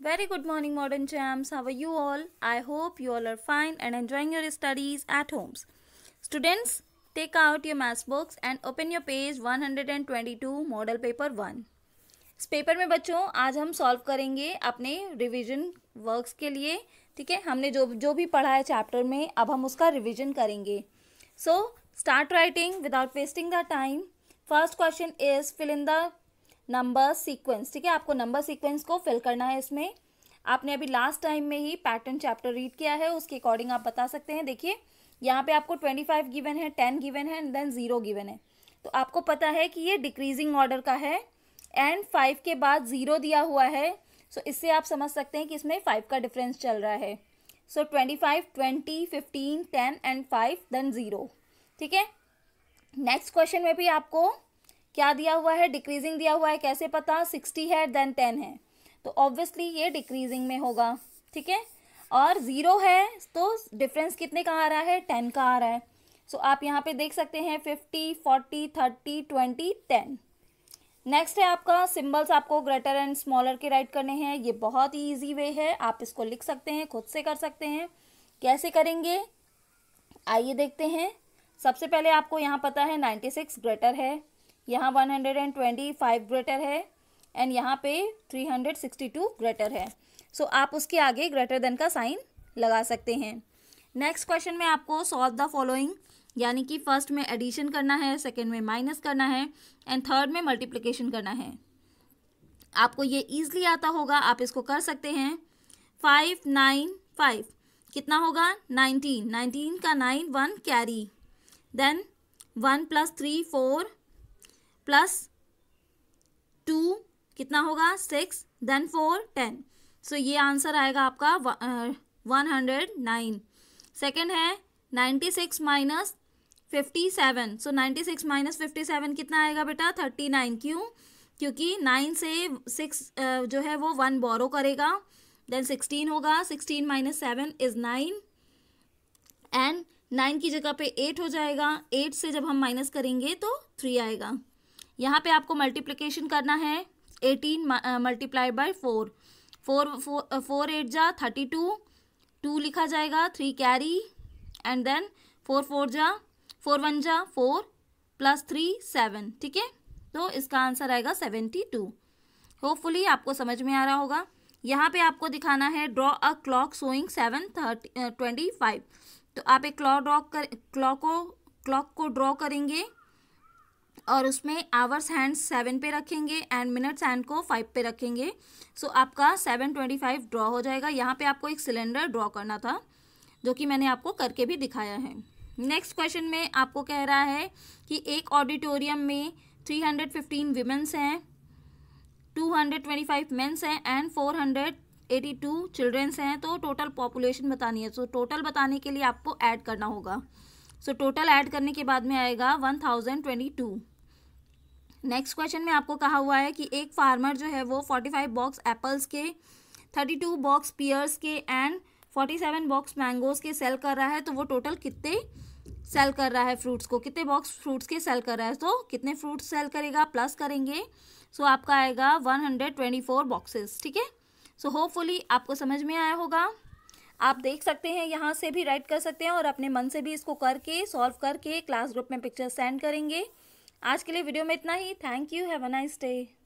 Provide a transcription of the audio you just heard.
Very good morning modern champs. How are you all? I hope you all are fine and enjoying your studies at homes. Students, take out your maths books and open your page 122 model paper 1. इस paper में बच्चों आज हम solve करेंगे अपने revision works के लिए ठीक है हमने जो जो भी पढ़ा है चैप्टर में अब हम उसका रिवीजन करेंगे so start writing without wasting the time first question is fill in the number sequence ठीक है आपको नंबर सीक्वेंस को फिल करना है इसमें आपने अभी लास्ट टाइम में ही पैटर्न चैप्टर रीड किया है उसके अकॉर्डिंग आप बता सकते हैं देखिए यहाँ पे आपको ट्वेंटी फाइव गिवन है टेन गिवन है एंड देन ज़ीरो गिवन है तो आपको पता है कि ये डिक्रीजिंग ऑर्डर का है एंड फाइव के बाद ज़ीरो दिया हुआ है सो so, इससे आप समझ सकते हैं कि इसमें फाइव का डिफरेंस चल रहा है so twenty five twenty fifteen ten and five then zero ठीक है नेक्स्ट क्वेश्चन में भी आपको क्या दिया हुआ है डिक्रीजिंग दिया हुआ है कैसे पता सिक्सटी है देन टेन है तो ऑब्वियसली ये डिक्रीजिंग में होगा ठीक है और ज़ीरो है तो डिफरेंस कितने का आ रहा है टेन का आ रहा है सो so, आप यहाँ पे देख सकते हैं fifty forty thirty twenty ten next है आपका सिंबल्स आपको ग्रेटर एंड स्मॉलर के राइट करने हैं ये बहुत ही ईजी वे है आप इसको लिख सकते हैं खुद से कर सकते हैं कैसे करेंगे आइए देखते हैं सबसे पहले आपको यहाँ पता है नाइन्टी सिक्स ग्रेटर है यहाँ one hundred and twenty five greater है एंड यहाँ पे three hundred sixty two greater है सो so, आप उसके आगे ग्रेटर देन का साइन लगा सकते हैं नेक्स्ट क्वेश्चन में आपको सॉल्व द फॉलोइंग यानी कि फर्स्ट में एडिशन करना है सेकेंड में माइनस करना है एंड थर्ड में मल्टीप्लीकेशन करना है आपको ये ईजिली आता होगा आप इसको कर सकते हैं फाइव नाइन फाइव कितना होगा नाइनटीन नाइनटीन का nine one carry then one plus three four plus two कितना होगा six then four ten so ये आंसर आएगा आपका वन हंड्रेड नाइन सेकेंड है ninety six minus fifty seven so ninety six minus fifty seven कितना आएगा बेटा thirty nine क्यों क्योंकि नाइन से सिक्स जो है वो वन बोरो करेगा देन सिक्सटीन होगा sixteen minus seven is nine and nine की जगह पे एट हो जाएगा एट से जब हम माइनस करेंगे तो थ्री आएगा यहाँ पे आपको मल्टीप्लिकेशन करना है eighteen multiply by four four four eight जा थर्टी टू टू लिखा जाएगा three carry and then four four जा फोर वन जा फोर प्लस थ्री सेवन ठीक है तो इसका आंसर आएगा सेवेंटी टू होपफुली आपको समझ में आ रहा होगा यहाँ पे आपको दिखाना है draw a clock showing seven thirty twenty five तो आप एक क्लॉक ड्रॉ कर क्लॉक को क्लॉक को ड्रॉ करेंगे और उसमें आवर्स हैंड सेवन पे रखेंगे एंड मिनट्स हैंड को फाइव पे रखेंगे सो so, आपका सेवन ट्वेंटी फाइव ड्रॉ हो जाएगा यहाँ पे आपको एक सिलेंडर ड्रॉ करना था जो कि मैंने आपको करके भी दिखाया है नेक्स्ट क्वेश्चन में आपको कह रहा है कि एक ऑडिटोरियम में थ्री हंड्रेड फिफ्टीन वीमेंस हैं two hundred twenty five mens हैं and four hundred eighty two childrens हैं तो टोटल पॉपुलेशन बतानी है सो so, टोटल बताने के लिए आपको ऐड करना होगा सो टोटल ऐड करने के बाद में आएगा one thousand twenty two next question में आपको कहा हुआ है कि एक फार्मर जो है वो फोर्टी फाइव बॉक्स एप्पल्स के थर्टी टू बॉक्स पियर्स के and forty seven box mangoes के सेल कर रहा है तो वो टोटल कितने सेल कर रहा है फ्रूट्स को कितने बॉक्स फ्रूट्स के सेल कर रहा है तो कितने फ्रूट्स सेल करेगा प्लस करेंगे सो so, आपका आएगा one hundred twenty four boxes ठीक है सो होपफुली आपको समझ में आया होगा आप देख सकते हैं यहाँ से भी राइट कर सकते हैं और अपने मन से भी इसको करके सॉल्व करके क्लास ग्रुप में पिक्चर सेंड करेंगे आज के लिए वीडियो में इतना ही thank you have a nice day